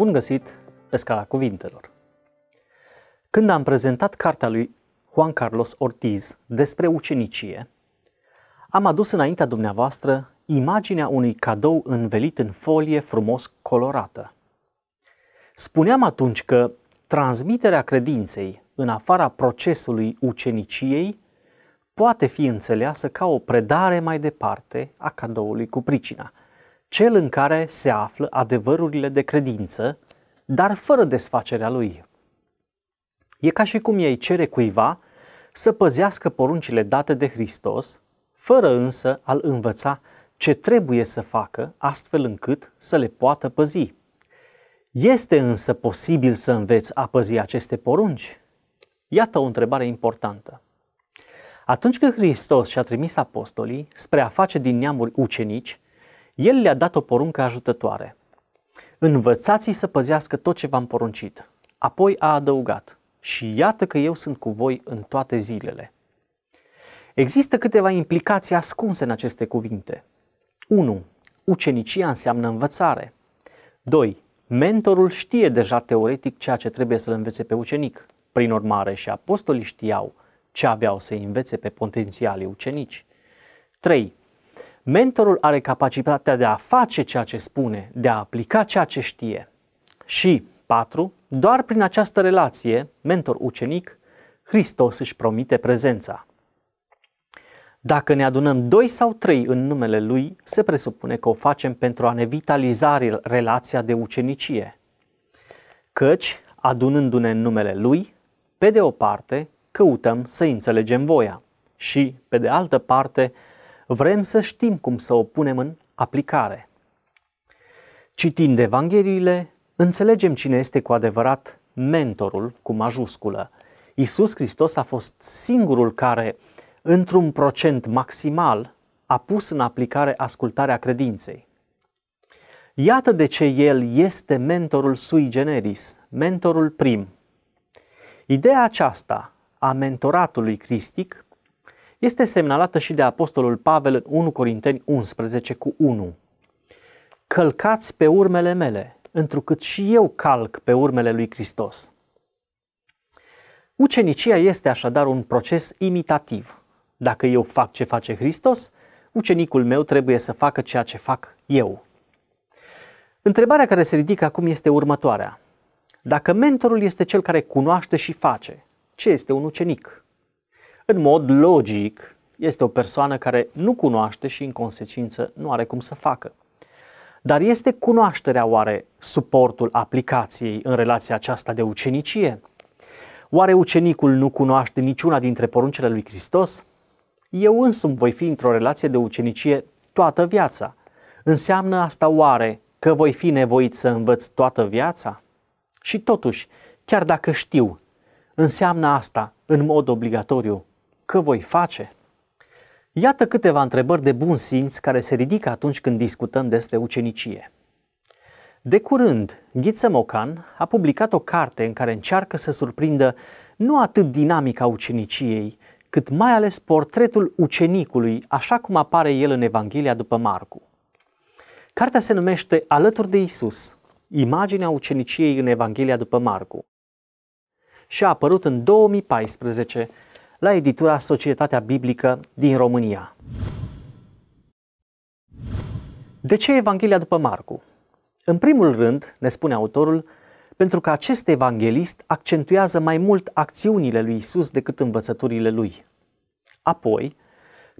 Bun găsit pe scala cuvintelor! Când am prezentat cartea lui Juan Carlos Ortiz despre ucenicie, am adus înaintea dumneavoastră imaginea unui cadou învelit în folie frumos colorată. Spuneam atunci că transmiterea credinței în afara procesului uceniciei poate fi înțeleasă ca o predare mai departe a cadoului cu pricina – cel în care se află adevărurile de credință, dar fără desfacerea lui. E ca și cum ei cere cuiva să păzească poruncile date de Hristos, fără însă a-l învăța ce trebuie să facă astfel încât să le poată păzi. Este însă posibil să înveți a păzi aceste porunci? Iată o întrebare importantă. Atunci când Hristos și-a trimis apostolii spre a face din neamuri ucenici, el le-a dat o poruncă ajutătoare. Învățați-i să păzească tot ce v-am poruncit. Apoi a adăugat, și iată că eu sunt cu voi în toate zilele. Există câteva implicații ascunse în aceste cuvinte. 1. Ucenicia înseamnă învățare. 2. Mentorul știe deja teoretic ceea ce trebuie să-l învețe pe ucenic. Prin urmare, și apostolii știau ce aveau să învețe pe potențialii ucenici. 3 mentorul are capacitatea de a face ceea ce spune, de a aplica ceea ce știe. Și 4. Doar prin această relație, mentor-ucenic, Hristos își promite prezența. Dacă ne adunăm doi sau trei în numele Lui, se presupune că o facem pentru a ne vitaliza relația de ucenicie. Căci, adunându-ne în numele Lui, pe de o parte, căutăm să înțelegem voia și, pe de altă parte, vrem să știm cum să o punem în aplicare. Citind Evangheliile, înțelegem cine este cu adevărat mentorul cu majusculă. Iisus Hristos a fost singurul care, într-un procent maximal, a pus în aplicare ascultarea credinței. Iată de ce el este mentorul sui generis, mentorul prim. Ideea aceasta a mentoratului cristic este semnalată și de Apostolul Pavel în 1 Corinteni 11 cu 1. Călcați pe urmele mele, întrucât și eu calc pe urmele lui Hristos. Ucenicia este așadar un proces imitativ. Dacă eu fac ce face Hristos, ucenicul meu trebuie să facă ceea ce fac eu. Întrebarea care se ridică acum este următoarea. Dacă mentorul este cel care cunoaște și face, ce este un ucenic? în mod logic, este o persoană care nu cunoaște și în consecință nu are cum să facă. Dar este cunoașterea oare suportul aplicației în relația aceasta de ucenicie? Oare ucenicul nu cunoaște niciuna dintre poruncile lui Hristos? Eu însumi voi fi într-o relație de ucenicie toată viața. Înseamnă asta oare că voi fi nevoit să învăț toată viața? Și totuși, chiar dacă știu, înseamnă asta în mod obligatoriu că voi face? Iată câteva întrebări de bun simț care se ridică atunci când discutăm despre ucenicie. De curând, Ghiță Mocan a publicat o carte în care încearcă să surprindă nu atât dinamica uceniciei, cât mai ales portretul ucenicului, așa cum apare el în Evanghelia după Marcu. Cartea se numește Alături de Isus, imaginea uceniciei în Evanghelia după Marcu și a apărut în 2014 la editura Societatea Biblică din România. De ce Evanghelia după Marcu? În primul rând, ne spune autorul, pentru că acest evanghelist accentuează mai mult acțiunile lui Isus decât învățăturile lui. Apoi,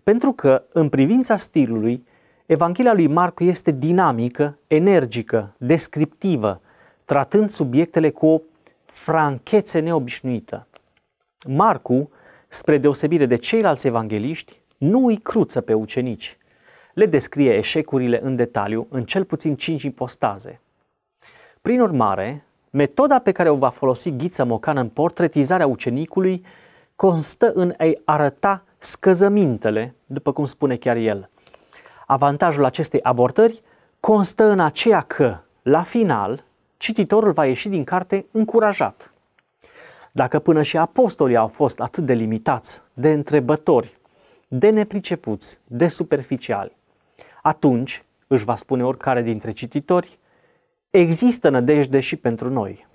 pentru că, în privința stilului, Evanghelia lui Marcu este dinamică, energică, descriptivă, tratând subiectele cu o franchețe neobișnuită. Marcu Spre deosebire de ceilalți evangeliști, nu îi cruță pe ucenici. Le descrie eșecurile în detaliu în cel puțin cinci impostaze. Prin urmare, metoda pe care o va folosi Ghiță Mocan în portretizarea ucenicului constă în a-i arăta scăzămintele, după cum spune chiar el. Avantajul acestei abordări constă în aceea că, la final, cititorul va ieși din carte încurajat. Dacă până și apostolii au fost atât de limitați, de întrebători, de nepricepuți, de superficiali, atunci, își va spune oricare dintre cititori, există nădejde și pentru noi.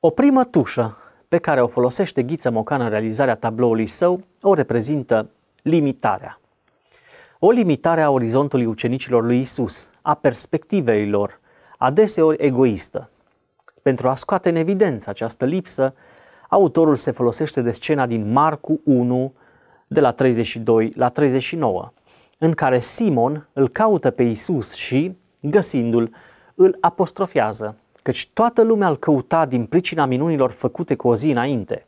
O primă tușă pe care o folosește Ghiță Mocan în realizarea tabloului său o reprezintă limitarea. O limitare a orizontului ucenicilor lui Isus, a perspectivei lor, adeseori egoistă. Pentru a scoate în evidență această lipsă, autorul se folosește de scena din Marcu 1, de la 32 la 39, în care Simon îl caută pe Isus și, găsindu-l, îl apostrofează, căci toată lumea îl căuta din pricina minunilor făcute cu o zi înainte.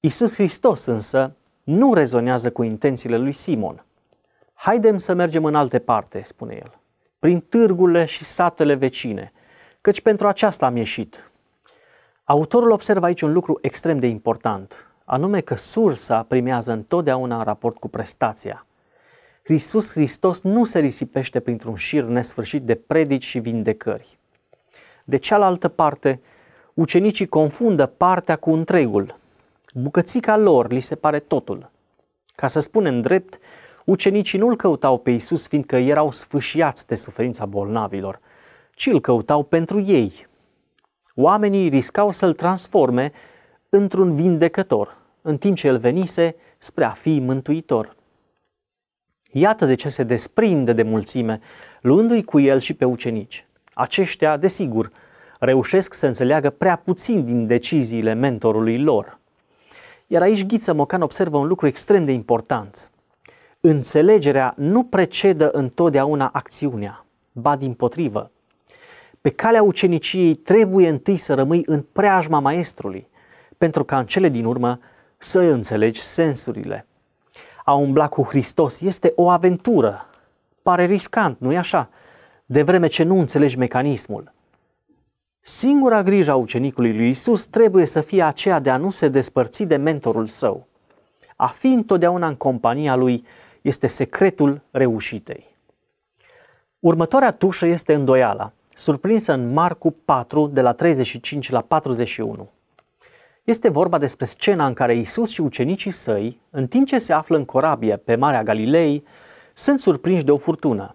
Isus Hristos însă nu rezonează cu intențiile lui Simon. Haidem să mergem în alte parte, spune el, prin târgurile și satele vecine, căci pentru aceasta am ieșit, Autorul observă aici un lucru extrem de important, anume că sursa primează întotdeauna în raport cu prestația. Hristos Hristos nu se risipește printr-un șir nesfârșit de predici și vindecări. De cealaltă parte, ucenicii confundă partea cu întregul. Bucățica lor li se pare totul. Ca să spunem drept, ucenicii nu-L căutau pe Iisus fiindcă erau sfâșiați de suferința bolnavilor, ci îl căutau pentru ei, oamenii riscau să-l transforme într-un vindecător, în timp ce el venise spre a fi mântuitor. Iată de ce se desprinde de mulțime, luându-i cu el și pe ucenici. Aceștia, desigur, reușesc să înțeleagă prea puțin din deciziile mentorului lor. Iar aici Ghiță Mocan observă un lucru extrem de important. Înțelegerea nu precedă întotdeauna acțiunea, ba din potrivă. Pe calea uceniciei trebuie întâi să rămâi în preajma maestrului, pentru ca în cele din urmă să înțelegi sensurile. A umbla cu Hristos este o aventură. Pare riscant, nu-i așa? De vreme ce nu înțelegi mecanismul. Singura grijă a ucenicului lui Isus trebuie să fie aceea de a nu se despărți de mentorul său. A fi întotdeauna în compania lui este secretul reușitei. Următoarea tușă este îndoiala – surprinsă în Marcu 4, de la 35 la 41. Este vorba despre scena în care Isus și ucenicii săi, în timp ce se află în corabie pe Marea Galilei, sunt surprinși de o furtună.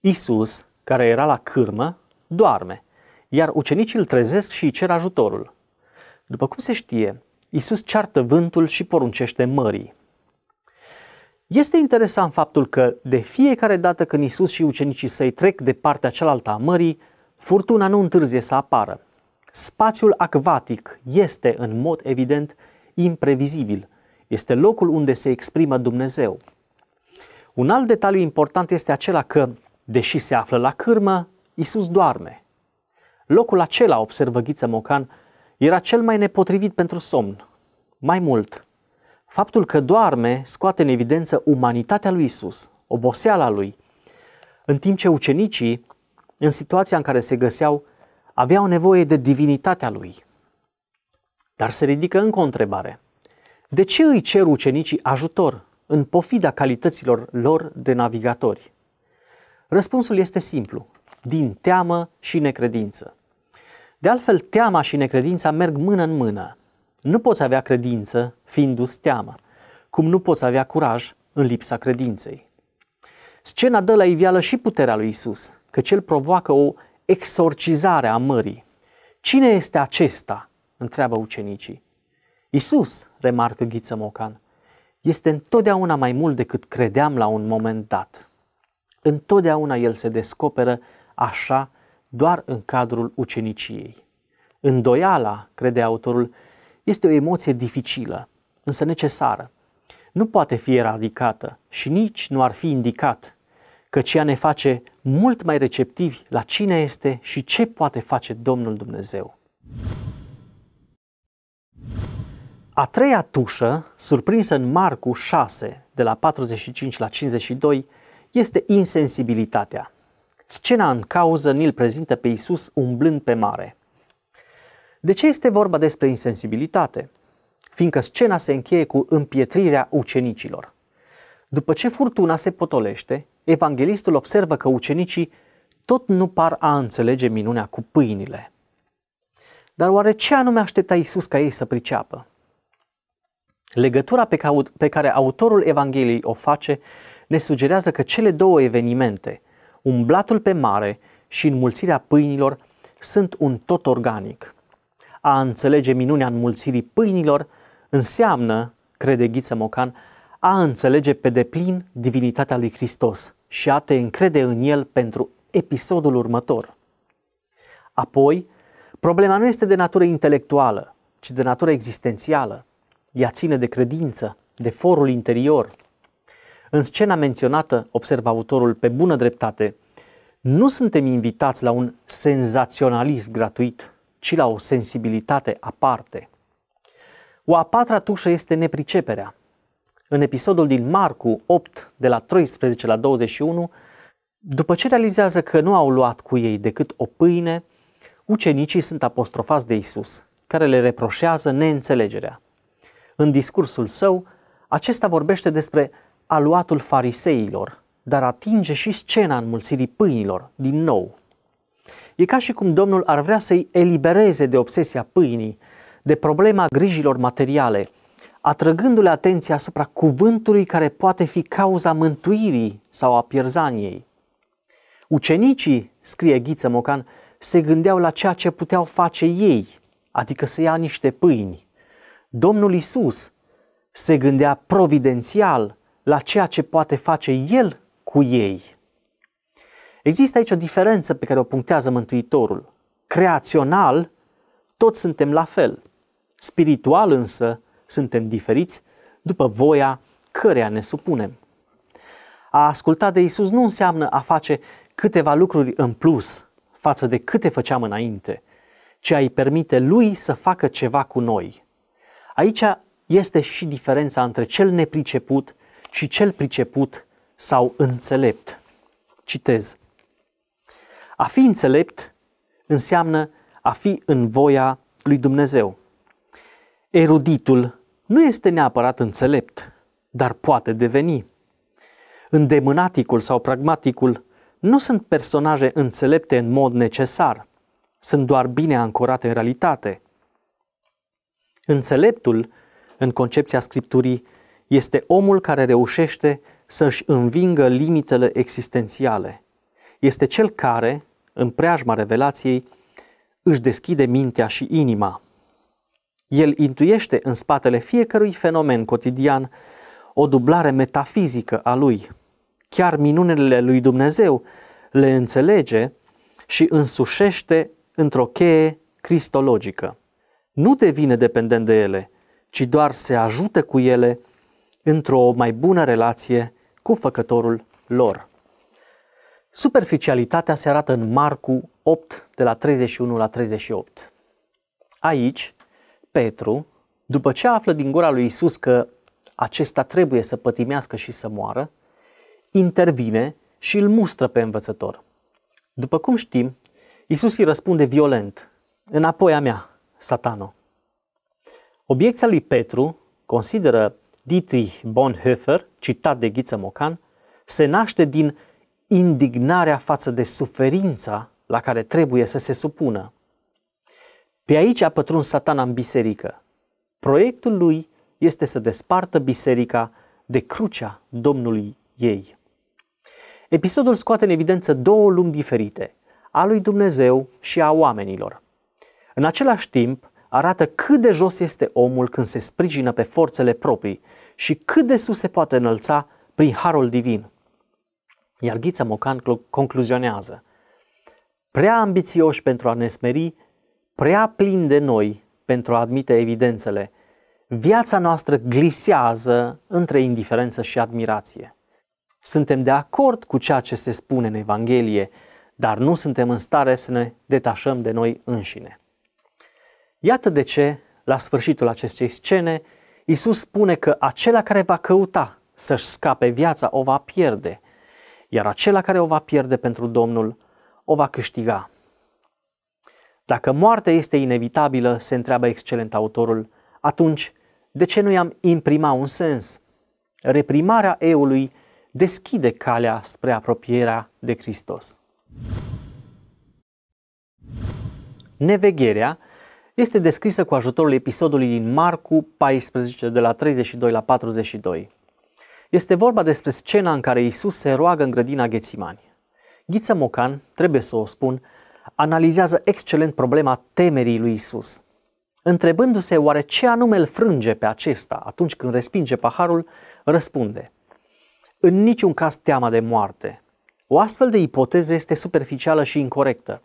Isus, care era la cârmă, doarme, iar ucenicii îl trezesc și îi cer ajutorul. După cum se știe, Isus ceartă vântul și poruncește mării. Este interesant faptul că de fiecare dată când Isus și ucenicii săi trec de partea cealaltă a mării, furtuna nu întârzie să apară. Spațiul acvatic este, în mod evident, imprevizibil. Este locul unde se exprimă Dumnezeu. Un alt detaliu important este acela că, deși se află la cârmă, Isus doarme. Locul acela, observă Ghiță Mocan, era cel mai nepotrivit pentru somn. Mai mult, Faptul că doarme scoate în evidență umanitatea lui Isus, oboseala lui, în timp ce ucenicii, în situația în care se găseau, aveau nevoie de divinitatea lui. Dar se ridică încă o întrebare. De ce îi cer ucenicii ajutor în pofida calităților lor de navigatori? Răspunsul este simplu, din teamă și necredință. De altfel, teama și necredința merg mână în mână. Nu poți avea credință fiindu-ți teamă, cum nu poți avea curaj în lipsa credinței. Scena dă la iveală și puterea lui Isus, că cel provoacă o exorcizare a mării. Cine este acesta? întreabă ucenicii. Isus, remarcă Ghiță Mocan, este întotdeauna mai mult decât credeam la un moment dat. Întotdeauna el se descoperă așa doar în cadrul uceniciei. Îndoiala, crede autorul, este o emoție dificilă, însă necesară. Nu poate fi eradicată și nici nu ar fi indicat, căci ea ne face mult mai receptivi la cine este și ce poate face Domnul Dumnezeu. A treia tușă, surprinsă în Marcu 6, de la 45 la 52, este insensibilitatea. Scena în cauză ni-l prezintă pe Isus umblând pe mare. De ce este vorba despre insensibilitate? Fiindcă scena se încheie cu împietrirea ucenicilor. După ce furtuna se potolește, evanghelistul observă că ucenicii tot nu par a înțelege minunea cu pâinile. Dar oare ce anume aștepta Isus ca ei să priceapă? Legătura pe, pe care autorul Evangheliei o face ne sugerează că cele două evenimente, umblatul pe mare și înmulțirea pâinilor, sunt un tot organic. A înțelege minunea înmulțirii pâinilor înseamnă, crede Ghiță Mocan, a înțelege pe deplin divinitatea lui Hristos și a te încrede în el pentru episodul următor. Apoi, problema nu este de natură intelectuală, ci de natură existențială. Ea ține de credință, de forul interior. În scena menționată, observă autorul pe bună dreptate, nu suntem invitați la un senzaționalism gratuit, ci la o sensibilitate aparte. O a patra tușă este nepriceperea. În episodul din Marcu 8, de la 13 la 21, după ce realizează că nu au luat cu ei decât o pâine, ucenicii sunt apostrofați de Isus, care le reproșează neînțelegerea. În discursul său, acesta vorbește despre aluatul fariseilor, dar atinge și scena înmulțirii pâinilor, din nou. E ca și cum Domnul ar vrea să-i elibereze de obsesia pâinii, de problema grijilor materiale, atrăgându-le atenția asupra cuvântului care poate fi cauza mântuirii sau a pierzaniei. Ucenicii, scrie Ghiță Mocan, se gândeau la ceea ce puteau face ei, adică să ia niște pâini. Domnul Isus se gândea providențial la ceea ce poate face El cu ei. Există aici o diferență pe care o punctează Mântuitorul. Creațional, toți suntem la fel. Spiritual însă, suntem diferiți după voia căreia ne supunem. A asculta de Isus nu înseamnă a face câteva lucruri în plus față de câte făceam înainte, ci a-i permite lui să facă ceva cu noi. Aici este și diferența între cel nepriceput și cel priceput sau înțelept. Citez. A fi înțelept înseamnă a fi în voia lui Dumnezeu. Eruditul nu este neapărat înțelept, dar poate deveni. Îndemânaticul sau pragmaticul nu sunt personaje înțelepte în mod necesar, sunt doar bine ancorate în realitate. Înțeleptul, în concepția Scripturii, este omul care reușește să-și învingă limitele existențiale. Este cel care, în preajma revelației, își deschide mintea și inima. El intuiește în spatele fiecărui fenomen cotidian o dublare metafizică a lui. Chiar minunele lui Dumnezeu le înțelege și însușește într-o cheie cristologică. Nu devine dependent de ele, ci doar se ajută cu ele într-o mai bună relație cu făcătorul lor. Superficialitatea se arată în Marcu 8, de la 31 la 38. Aici, Petru, după ce află din gura lui Isus că acesta trebuie să pătimească și să moară, intervine și îl mustră pe învățător. După cum știm, Isus îi răspunde violent, înapoi a mea, satano. Obiecția lui Petru, consideră Dietrich Bonhoeffer, citat de Ghiță Mocan, se naște din indignarea față de suferința la care trebuie să se supună. Pe aici a pătruns satana în biserică. Proiectul lui este să despartă biserica de crucea Domnului ei. Episodul scoate în evidență două lumi diferite, a lui Dumnezeu și a oamenilor. În același timp, arată cât de jos este omul când se sprijină pe forțele proprii și cât de sus se poate înălța prin harul divin. Iar Ghița Mocan concluzionează, prea ambițioși pentru a ne smeri, prea plini de noi pentru a admite evidențele, viața noastră glisează între indiferență și admirație. Suntem de acord cu ceea ce se spune în Evanghelie, dar nu suntem în stare să ne detașăm de noi înșine. Iată de ce, la sfârșitul acestei scene, Isus spune că acela care va căuta să-și scape viața o va pierde, iar acela care o va pierde pentru Domnul o va câștiga. Dacă moartea este inevitabilă, se întreabă excelent autorul, atunci de ce nu i-am imprima un sens? Reprimarea eului deschide calea spre apropierea de Hristos. Nevegherea este descrisă cu ajutorul episodului din Marcu 14, de la 32 la 42. Este vorba despre scena în care Isus se roagă în grădina Ghețimani. Ghiță Mocan, trebuie să o spun, analizează excelent problema temerii lui Isus, Întrebându-se oare ce anume îl frânge pe acesta atunci când respinge paharul, răspunde În niciun caz teama de moarte. O astfel de ipoteză este superficială și incorrectă.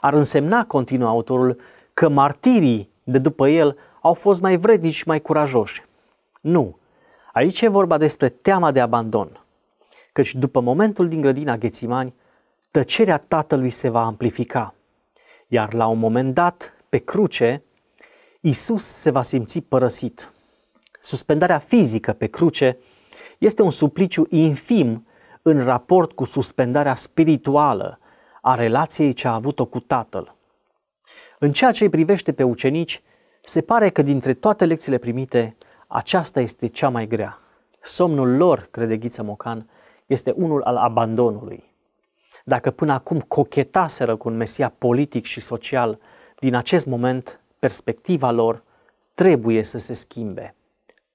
Ar însemna, continuă autorul, că martirii de după el au fost mai vrednici și mai curajoși. Nu, Aici e vorba despre teama de abandon, căci după momentul din grădina Ghețimani, tăcerea tatălui se va amplifica, iar la un moment dat, pe cruce, Isus se va simți părăsit. Suspendarea fizică pe cruce este un supliciu infim în raport cu suspendarea spirituală a relației ce a avut-o cu Tatăl. În ceea ce îi privește pe ucenici, se pare că dintre toate lecțiile primite, aceasta este cea mai grea. Somnul lor, crede Ghiță Mocan, este unul al abandonului. Dacă până acum cochetaseră cu un mesia politic și social, din acest moment perspectiva lor trebuie să se schimbe.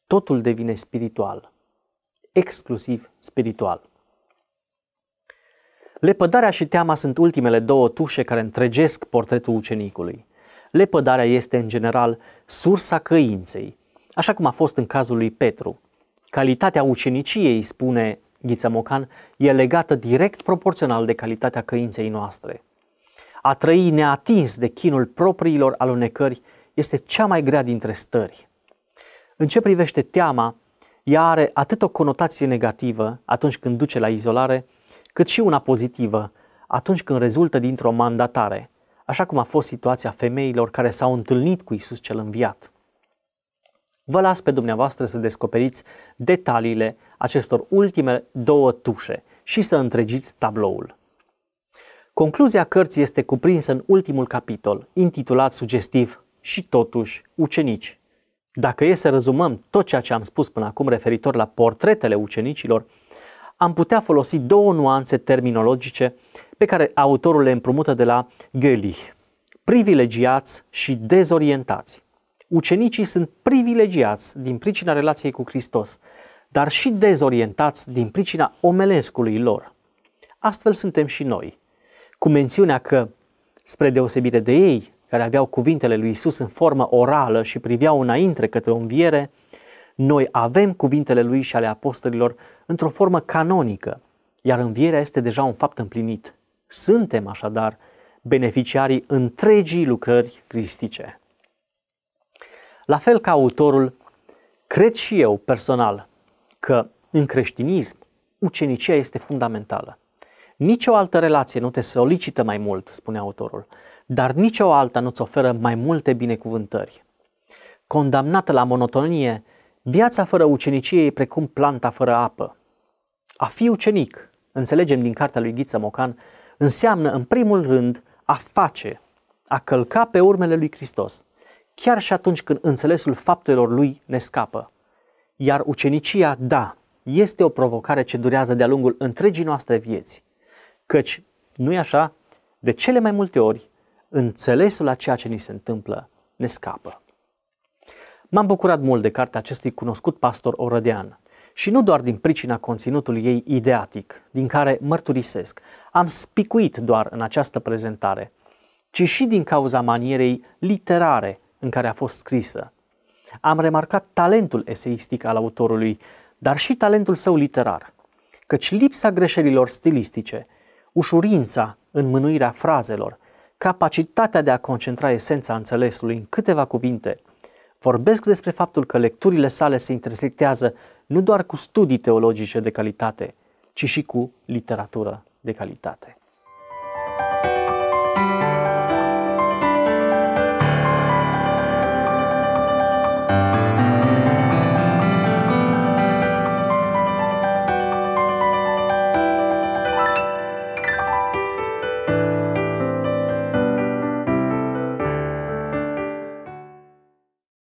Totul devine spiritual, exclusiv spiritual. Lepădarea și teama sunt ultimele două tușe care întregesc portretul ucenicului. Lepădarea este, în general, sursa căinței, așa cum a fost în cazul lui Petru. Calitatea uceniciei, spune Ghiță Mocan, e legată direct proporțional de calitatea căinței noastre. A trăi neatins de chinul propriilor alunecări este cea mai grea dintre stări. În ce privește teama, ea are atât o conotație negativă atunci când duce la izolare, cât și una pozitivă atunci când rezultă dintr-o mandatare, așa cum a fost situația femeilor care s-au întâlnit cu Isus cel înviat vă las pe dumneavoastră să descoperiți detaliile acestor ultime două tușe și să întregiți tabloul. Concluzia cărții este cuprinsă în ultimul capitol, intitulat sugestiv și totuși ucenici. Dacă e să rezumăm tot ceea ce am spus până acum referitor la portretele ucenicilor, am putea folosi două nuanțe terminologice pe care autorul le împrumută de la Gölich, privilegiați și dezorientați. Ucenicii sunt privilegiați din pricina relației cu Hristos, dar și dezorientați din pricina omelescului lor. Astfel suntem și noi, cu mențiunea că, spre deosebire de ei, care aveau cuvintele lui Isus în formă orală și priveau înainte către o înviere, noi avem cuvintele lui și ale apostolilor într-o formă canonică, iar învierea este deja un fapt împlinit. Suntem așadar beneficiarii întregii lucrări cristice. La fel ca autorul, cred și eu personal că în creștinism ucenicia este fundamentală. Nici o altă relație nu te solicită mai mult, spune autorul, dar nicio alta nu-ți oferă mai multe binecuvântări. Condamnată la monotonie, viața fără ucenicie e precum planta fără apă. A fi ucenic, înțelegem din cartea lui Ghiță Mocan, înseamnă în primul rând a face, a călca pe urmele lui Hristos – chiar și atunci când înțelesul faptelor lui ne scapă. Iar ucenicia, da, este o provocare ce durează de-a lungul întregii noastre vieți. Căci, nu-i așa, de cele mai multe ori, înțelesul a ceea ce ni se întâmplă ne scapă. M-am bucurat mult de cartea acestui cunoscut pastor orădean și nu doar din pricina conținutului ei ideatic, din care mărturisesc, am spicuit doar în această prezentare, ci și din cauza manierei literare în care a fost scrisă. Am remarcat talentul eseistic al autorului, dar și talentul său literar, căci lipsa greșelilor stilistice, ușurința în mânuirea frazelor, capacitatea de a concentra esența înțelesului în câteva cuvinte, vorbesc despre faptul că lecturile sale se intersectează nu doar cu studii teologice de calitate, ci și cu literatură de calitate.